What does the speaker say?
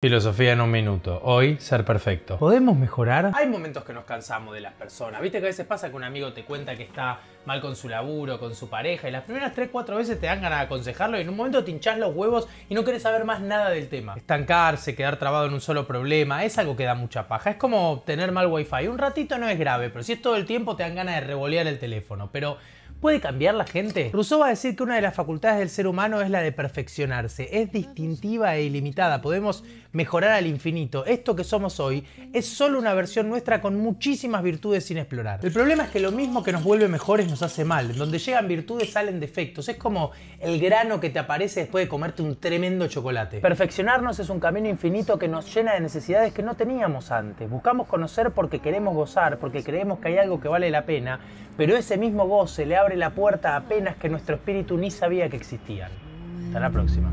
Filosofía en un minuto. Hoy, ser perfecto. ¿Podemos mejorar? Hay momentos que nos cansamos de las personas. Viste que a veces pasa que un amigo te cuenta que está mal con su laburo, con su pareja, y las primeras 3, 4 veces te dan ganas de aconsejarlo y en un momento te los huevos y no quieres saber más nada del tema. Estancarse, quedar trabado en un solo problema, es algo que da mucha paja. Es como tener mal wifi. Un ratito no es grave, pero si es todo el tiempo te dan ganas de revolear el teléfono. Pero puede cambiar la gente? Rousseau va a decir que una de las facultades del ser humano es la de perfeccionarse. Es distintiva e ilimitada. Podemos mejorar al infinito. Esto que somos hoy es solo una versión nuestra con muchísimas virtudes sin explorar. El problema es que lo mismo que nos vuelve mejores nos hace mal. Donde llegan virtudes salen defectos. Es como el grano que te aparece después de comerte un tremendo chocolate. Perfeccionarnos es un camino infinito que nos llena de necesidades que no teníamos antes. Buscamos conocer porque queremos gozar, porque creemos que hay algo que vale la pena, pero ese mismo goce le abre abre la puerta apenas que nuestro espíritu ni sabía que existían. Hasta la próxima.